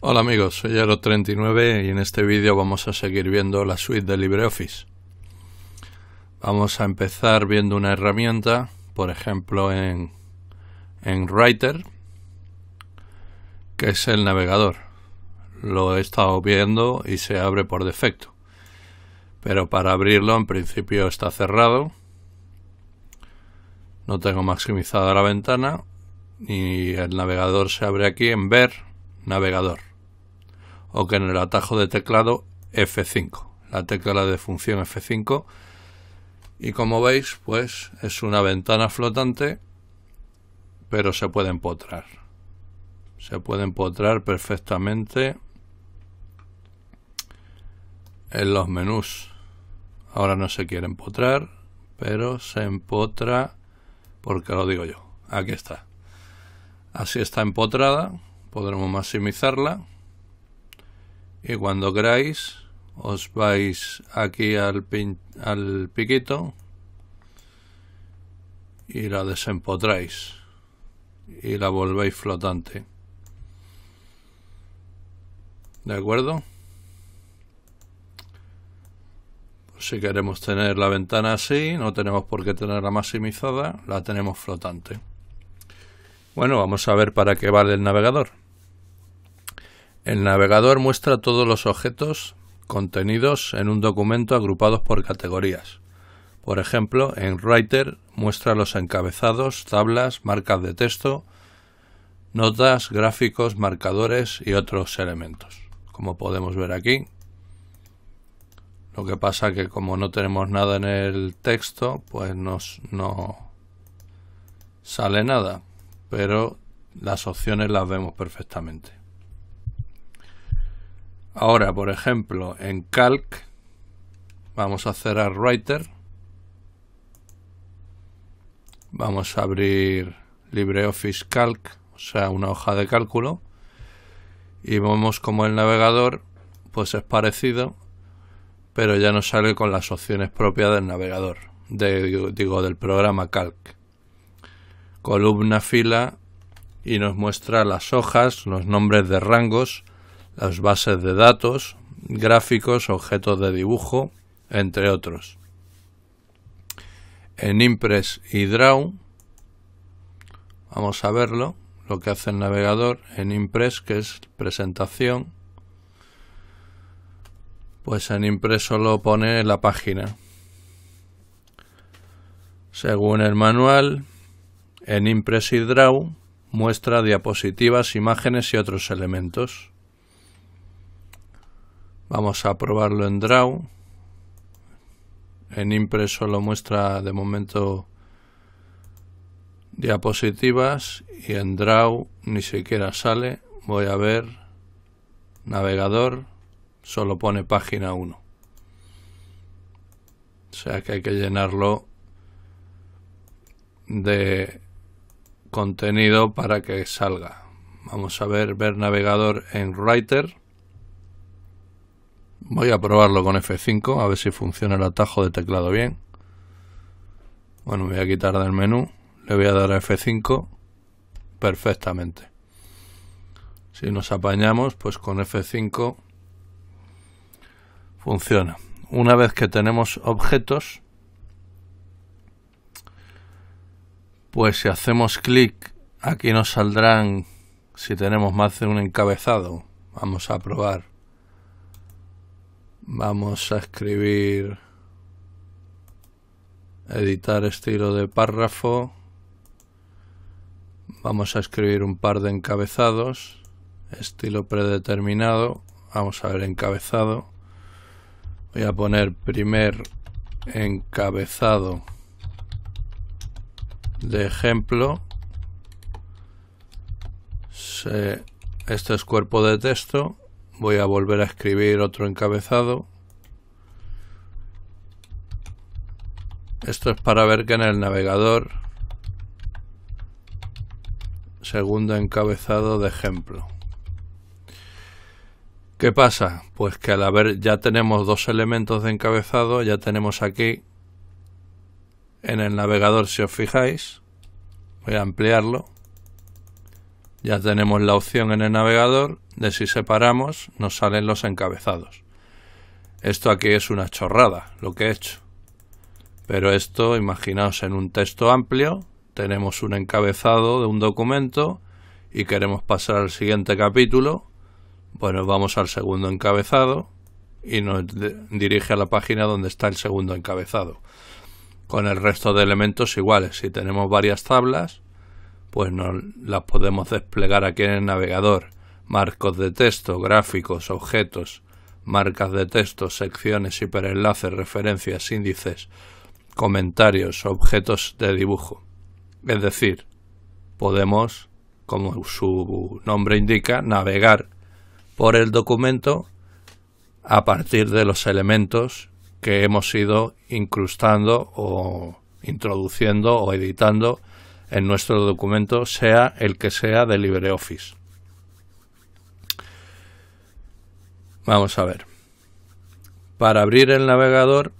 Hola amigos, soy aero 39 y en este vídeo vamos a seguir viendo la suite de LibreOffice. Vamos a empezar viendo una herramienta, por ejemplo en, en Writer, que es el navegador. Lo he estado viendo y se abre por defecto. Pero para abrirlo en principio está cerrado. No tengo maximizada la ventana y el navegador se abre aquí en ver navegador o que en el atajo de teclado F5, la tecla de función F5. Y como veis, pues es una ventana flotante, pero se puede empotrar. Se puede empotrar perfectamente en los menús. Ahora no se quiere empotrar, pero se empotra porque lo digo yo. Aquí está. Así está empotrada, podremos maximizarla y cuando queráis os vais aquí al, al piquito y la desempotráis y la volvéis flotante de acuerdo pues si queremos tener la ventana así no tenemos por qué tenerla maximizada la tenemos flotante bueno vamos a ver para qué vale el navegador el navegador muestra todos los objetos contenidos en un documento agrupados por categorías. Por ejemplo, en Writer muestra los encabezados, tablas, marcas de texto, notas, gráficos, marcadores y otros elementos. Como podemos ver aquí. Lo que pasa que como no tenemos nada en el texto, pues no sale nada. Pero las opciones las vemos perfectamente. Ahora, por ejemplo, en Calc vamos a cerrar Writer. Vamos a abrir LibreOffice Calc, o sea, una hoja de cálculo. Y vemos como el navegador pues es parecido, pero ya no sale con las opciones propias del navegador, digo, del programa Calc. Columna, fila y nos muestra las hojas, los nombres de rangos las bases de datos, gráficos, objetos de dibujo, entre otros. En Impress y Draw, vamos a verlo, lo que hace el navegador en Impress, que es presentación, pues en Impress solo pone la página. Según el manual, en Impress y Draw muestra diapositivas, imágenes y otros elementos. Vamos a probarlo en Draw. En impreso lo muestra de momento diapositivas y en Draw ni siquiera sale. Voy a ver navegador, solo pone página 1. O sea que hay que llenarlo de contenido para que salga. Vamos a ver ver navegador en Writer. Voy a probarlo con F5, a ver si funciona el atajo de teclado bien. Bueno, me voy a quitar del menú, le voy a dar a F5 perfectamente. Si nos apañamos, pues con F5 funciona. Una vez que tenemos objetos, pues si hacemos clic, aquí nos saldrán, si tenemos más de un encabezado, vamos a probar Vamos a escribir editar estilo de párrafo. Vamos a escribir un par de encabezados. Estilo predeterminado. Vamos a ver encabezado. Voy a poner primer encabezado de ejemplo. Este es cuerpo de texto voy a volver a escribir otro encabezado. Esto es para ver que en el navegador segundo encabezado de ejemplo. ¿Qué pasa? Pues que al haber ya tenemos dos elementos de encabezado, ya tenemos aquí en el navegador, si os fijáis, voy a ampliarlo, ya tenemos la opción en el navegador de si separamos nos salen los encabezados. Esto aquí es una chorrada, lo que he hecho. Pero esto, imaginaos en un texto amplio, tenemos un encabezado de un documento y queremos pasar al siguiente capítulo, Bueno, vamos al segundo encabezado y nos dirige a la página donde está el segundo encabezado. Con el resto de elementos iguales, si tenemos varias tablas, pues las podemos desplegar aquí en el navegador. Marcos de texto, gráficos, objetos, marcas de texto, secciones, hiperenlaces, referencias, índices, comentarios, objetos de dibujo. Es decir, podemos, como su nombre indica, navegar por el documento a partir de los elementos que hemos ido incrustando o introduciendo o editando en nuestro documento, sea el que sea de LibreOffice. Vamos a ver. Para abrir el navegador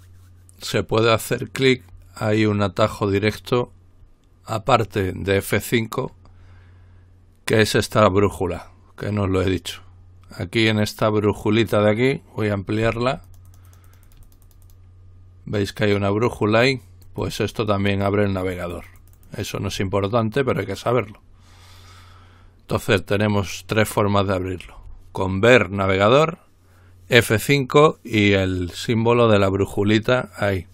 se puede hacer clic, hay un atajo directo aparte de F5 que es esta brújula, que nos lo he dicho. Aquí en esta brújulita de aquí, voy a ampliarla. Veis que hay una brújula ahí, pues esto también abre el navegador. Eso no es importante, pero hay que saberlo. Entonces tenemos tres formas de abrirlo. Con ver navegador, F5 y el símbolo de la brujulita ahí,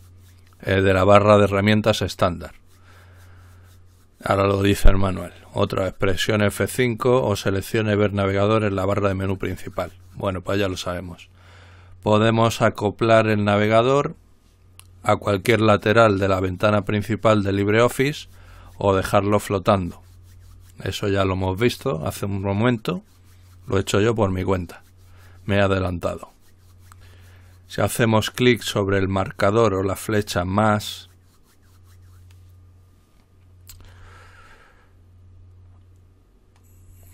eh, de la barra de herramientas estándar. Ahora lo dice el manual. Otra expresión F5 o seleccione ver navegador en la barra de menú principal. Bueno, pues ya lo sabemos. Podemos acoplar el navegador a cualquier lateral de la ventana principal de LibreOffice o dejarlo flotando. Eso ya lo hemos visto hace un momento, lo he hecho yo por mi cuenta. Me he adelantado. Si hacemos clic sobre el marcador o la flecha más,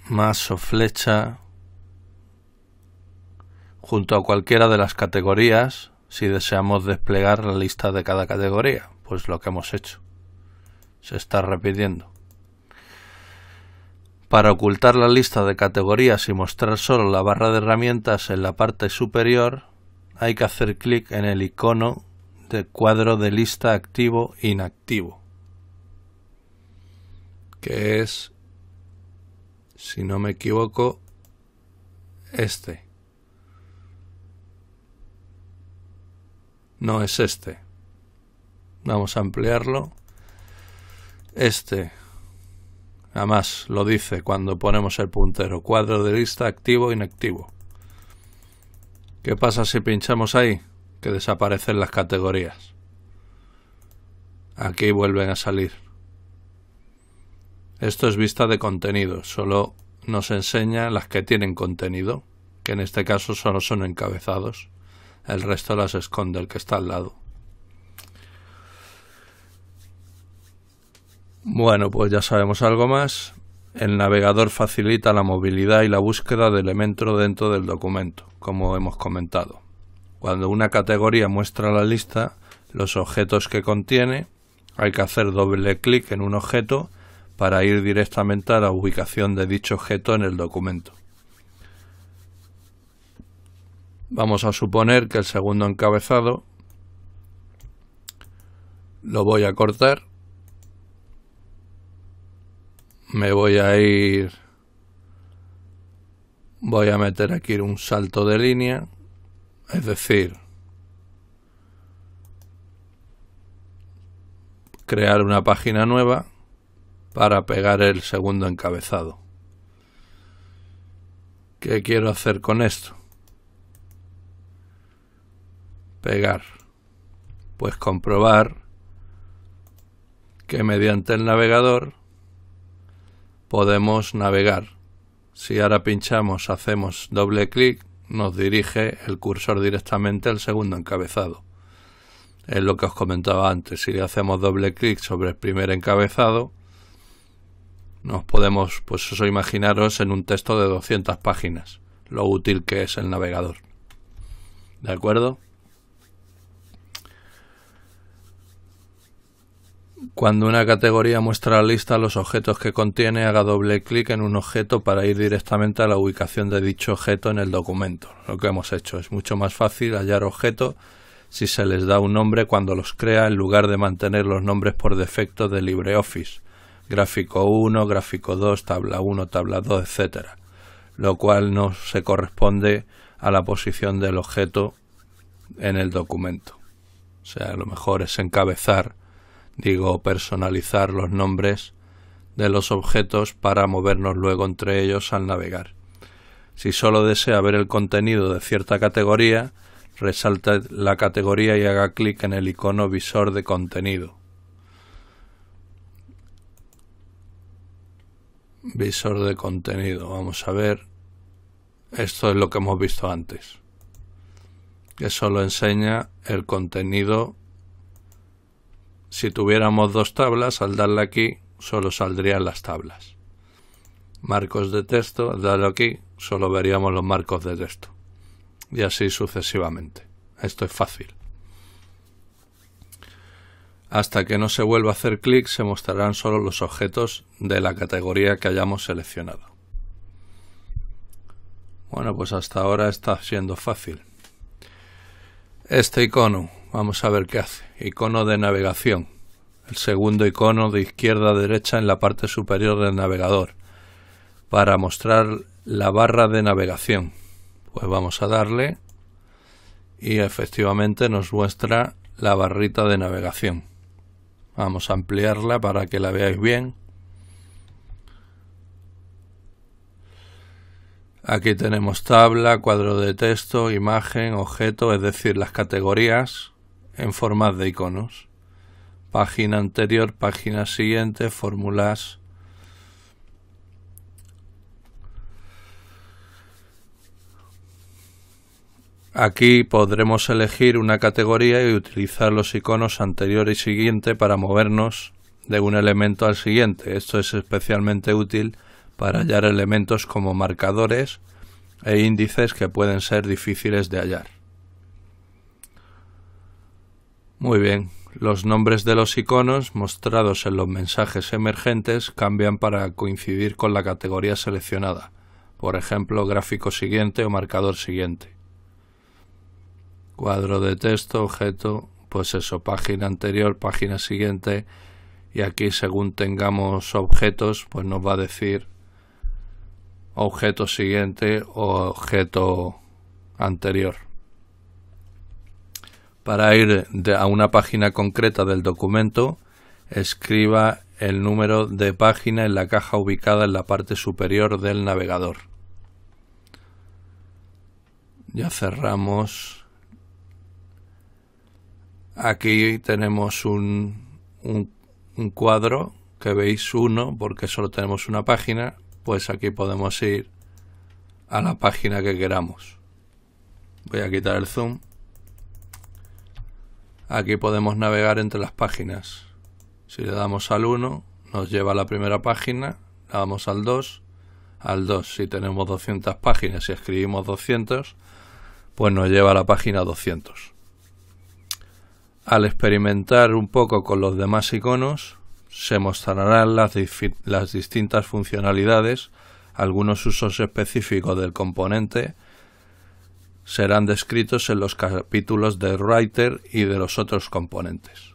más o flecha, junto a cualquiera de las categorías, si deseamos desplegar la lista de cada categoría, pues lo que hemos hecho se está repitiendo. Para ocultar la lista de categorías y mostrar solo la barra de herramientas en la parte superior, hay que hacer clic en el icono de cuadro de lista activo inactivo, que es, si no me equivoco, este. No es este. Vamos a ampliarlo. Este, además, lo dice cuando ponemos el puntero. Cuadro de lista activo-inactivo. o ¿Qué pasa si pinchamos ahí? Que desaparecen las categorías. Aquí vuelven a salir. Esto es vista de contenido, solo nos enseña las que tienen contenido, que en este caso solo son encabezados, el resto las esconde el que está al lado. Bueno, pues ya sabemos algo más. El navegador facilita la movilidad y la búsqueda de elementos dentro del documento, como hemos comentado. Cuando una categoría muestra la lista, los objetos que contiene, hay que hacer doble clic en un objeto para ir directamente a la ubicación de dicho objeto en el documento. Vamos a suponer que el segundo encabezado lo voy a cortar me voy a ir, voy a meter aquí un salto de línea, es decir, crear una página nueva para pegar el segundo encabezado. ¿Qué quiero hacer con esto? Pegar. Pues comprobar que mediante el navegador podemos navegar. Si ahora pinchamos, hacemos doble clic, nos dirige el cursor directamente al segundo encabezado. Es lo que os comentaba antes. Si le hacemos doble clic sobre el primer encabezado, nos podemos, pues eso imaginaros en un texto de 200 páginas, lo útil que es el navegador. ¿De acuerdo? Cuando una categoría muestra la lista de los objetos que contiene, haga doble clic en un objeto para ir directamente a la ubicación de dicho objeto en el documento. Lo que hemos hecho es mucho más fácil hallar objetos si se les da un nombre cuando los crea en lugar de mantener los nombres por defecto de LibreOffice, gráfico 1, gráfico 2, tabla 1, tabla 2, etc. Lo cual no se corresponde a la posición del objeto en el documento. O sea, lo mejor es encabezar digo personalizar los nombres de los objetos para movernos luego entre ellos al navegar. Si solo desea ver el contenido de cierta categoría, resalte la categoría y haga clic en el icono visor de contenido. Visor de contenido, vamos a ver. Esto es lo que hemos visto antes, que solo enseña el contenido si tuviéramos dos tablas, al darle aquí solo saldrían las tablas. Marcos de texto, al darle aquí solo veríamos los marcos de texto. Y así sucesivamente. Esto es fácil. Hasta que no se vuelva a hacer clic se mostrarán solo los objetos de la categoría que hayamos seleccionado. Bueno, pues hasta ahora está siendo fácil. Este icono, Vamos a ver qué hace. Icono de navegación. El segundo icono de izquierda a derecha en la parte superior del navegador. Para mostrar la barra de navegación. Pues vamos a darle y efectivamente nos muestra la barrita de navegación. Vamos a ampliarla para que la veáis bien. Aquí tenemos tabla, cuadro de texto, imagen, objeto, es decir, las categorías en forma de iconos. Página anterior, página siguiente, fórmulas. Aquí podremos elegir una categoría y utilizar los iconos anterior y siguiente para movernos de un elemento al siguiente. Esto es especialmente útil para hallar elementos como marcadores e índices que pueden ser difíciles de hallar. Muy bien. Los nombres de los iconos mostrados en los mensajes emergentes cambian para coincidir con la categoría seleccionada, por ejemplo gráfico siguiente o marcador siguiente. Cuadro de texto, objeto, pues eso, página anterior, página siguiente, y aquí según tengamos objetos, pues nos va a decir objeto siguiente o objeto anterior para ir a una página concreta del documento, escriba el número de página en la caja ubicada en la parte superior del navegador. Ya cerramos. Aquí tenemos un, un cuadro que veis uno porque solo tenemos una página, pues aquí podemos ir a la página que queramos. Voy a quitar el zoom. Aquí podemos navegar entre las páginas. Si le damos al 1, nos lleva a la primera página, le damos al 2, al 2. Si tenemos 200 páginas y escribimos 200, pues nos lleva a la página 200. Al experimentar un poco con los demás iconos, se mostrarán las distintas funcionalidades, algunos usos específicos del componente, serán descritos en los capítulos de Writer y de los otros componentes.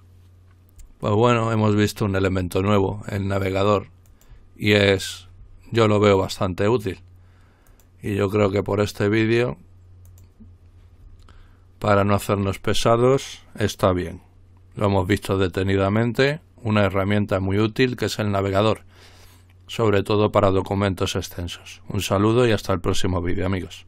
Pues bueno, hemos visto un elemento nuevo, el navegador, y es, yo lo veo bastante útil. Y yo creo que por este vídeo, para no hacernos pesados, está bien. Lo hemos visto detenidamente, una herramienta muy útil que es el navegador, sobre todo para documentos extensos. Un saludo y hasta el próximo vídeo, amigos.